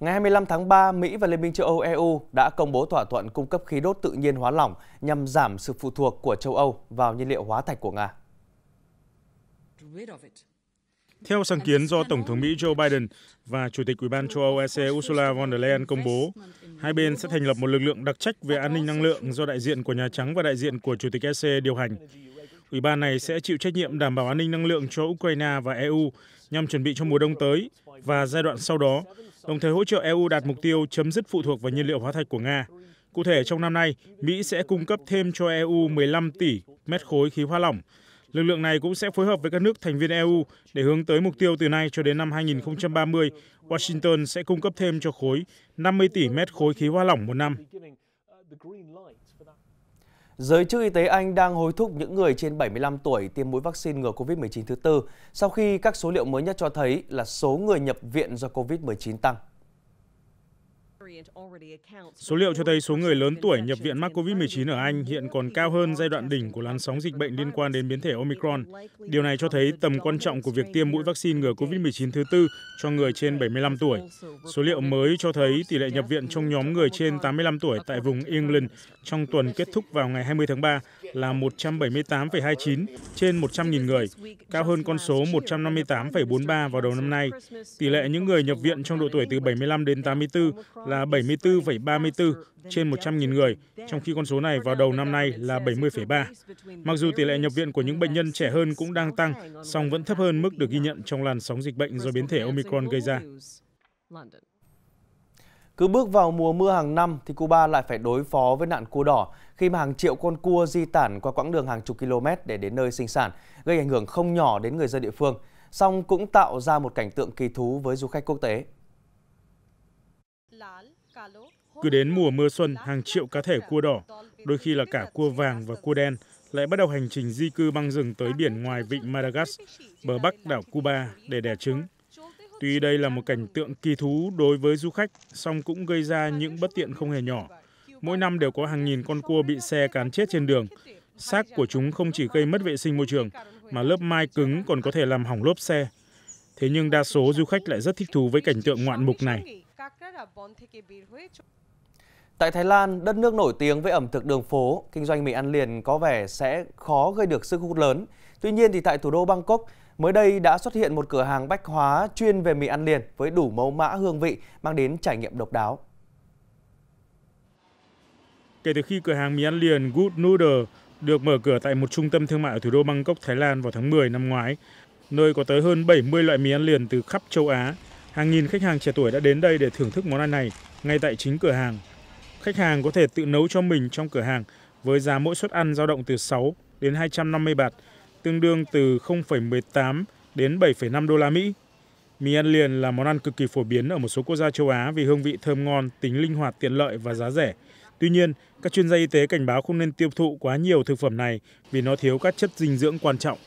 Ngày 25 tháng 3, Mỹ và Liên minh châu Âu EU đã công bố thỏa thuận cung cấp khí đốt tự nhiên hóa lỏng nhằm giảm sự phụ thuộc của châu Âu vào nhiên liệu hóa thạch của Nga. Theo sáng kiến do Tổng thống Mỹ Joe Biden và Chủ tịch Ủy ban châu Âu EC Ursula von der Leyen công bố, hai bên sẽ thành lập một lực lượng đặc trách về an ninh năng lượng do đại diện của Nhà Trắng và đại diện của Chủ tịch EC điều hành ủy ban này sẽ chịu trách nhiệm đảm bảo an ninh năng lượng cho ukraine và eu nhằm chuẩn bị cho mùa đông tới và giai đoạn sau đó đồng thời hỗ trợ eu đạt mục tiêu chấm dứt phụ thuộc vào nhiên liệu hóa thạch của nga cụ thể trong năm nay mỹ sẽ cung cấp thêm cho eu 15 tỷ mét khối khí hóa lỏng Lực lượng này cũng sẽ phối hợp với các nước thành viên EU để hướng tới mục tiêu từ nay cho đến năm 2030, Washington sẽ cung cấp thêm cho khối 50 tỷ mét khối khí hóa lỏng một năm. Giới chức y tế Anh đang hối thúc những người trên 75 tuổi tiêm mũi vaccine ngừa COVID-19 thứ tư sau khi các số liệu mới nhất cho thấy là số người nhập viện do COVID-19 tăng. Số liệu cho thấy số người lớn tuổi nhập viện mắc COVID-19 ở Anh hiện còn cao hơn giai đoạn đỉnh của làn sóng dịch bệnh liên quan đến biến thể Omicron. Điều này cho thấy tầm quan trọng của việc tiêm mũi vaccine ngừa COVID-19 thứ tư cho người trên 75 tuổi. Số liệu mới cho thấy tỷ lệ nhập viện trong nhóm người trên 85 tuổi tại vùng England trong tuần kết thúc vào ngày 20 tháng 3 là một trăm bảy mươi tám hai chín trên một trăm linh người cao hơn con số một trăm năm mươi tám bốn ba vào đầu năm nay tỷ lệ những người nhập viện trong độ tuổi từ bảy mươi năm đến tám mươi bốn là bảy mươi bốn ba mươi bốn trên một trăm linh người trong khi con số này vào đầu năm nay là bảy mươi ba mặc dù tỷ lệ nhập viện của những bệnh nhân trẻ hơn cũng đang tăng song vẫn thấp hơn mức được ghi nhận trong làn sóng dịch bệnh do biến thể omicron gây ra cứ bước vào mùa mưa hàng năm thì Cuba lại phải đối phó với nạn cua đỏ khi mà hàng triệu con cua di tản qua quãng đường hàng chục km để đến nơi sinh sản, gây ảnh hưởng không nhỏ đến người dân địa phương, song cũng tạo ra một cảnh tượng kỳ thú với du khách quốc tế. Cứ đến mùa mưa xuân, hàng triệu cá thể cua đỏ, đôi khi là cả cua vàng và cua đen, lại bắt đầu hành trình di cư băng rừng tới biển ngoài vịnh Madagascar, bờ bắc đảo Cuba để đẻ trứng tuy đây là một cảnh tượng kỳ thú đối với du khách song cũng gây ra những bất tiện không hề nhỏ mỗi năm đều có hàng nghìn con cua bị xe cán chết trên đường xác của chúng không chỉ gây mất vệ sinh môi trường mà lớp mai cứng còn có thể làm hỏng lốp xe thế nhưng đa số du khách lại rất thích thú với cảnh tượng ngoạn mục này Tại Thái Lan, đất nước nổi tiếng với ẩm thực đường phố, kinh doanh mì ăn liền có vẻ sẽ khó gây được sức hút lớn. Tuy nhiên thì tại thủ đô Bangkok, Mới đây đã xuất hiện một cửa hàng bách hóa chuyên về mì ăn liền với đủ mẫu mã hương vị mang đến trải nghiệm độc đáo. Kể từ khi cửa hàng mì ăn liền Good Noodle được mở cửa tại một trung tâm thương mại ở thủ đô Bangkok, Thái Lan vào tháng 10 năm ngoái, nơi có tới hơn 70 loại mì ăn liền từ khắp châu Á. Hàng nghìn khách hàng trẻ tuổi đã đến đây để thưởng thức món ăn này ngay tại chính cửa hàng. Khách hàng có thể tự nấu cho mình trong cửa hàng với giá mỗi suất ăn dao động từ 6 đến 250 bạt, tương đương từ 0,18 đến 7,5 đô la Mỹ. Mì ăn liền là món ăn cực kỳ phổ biến ở một số quốc gia châu Á vì hương vị thơm ngon, tính linh hoạt tiện lợi và giá rẻ. Tuy nhiên, các chuyên gia y tế cảnh báo không nên tiêu thụ quá nhiều thực phẩm này vì nó thiếu các chất dinh dưỡng quan trọng.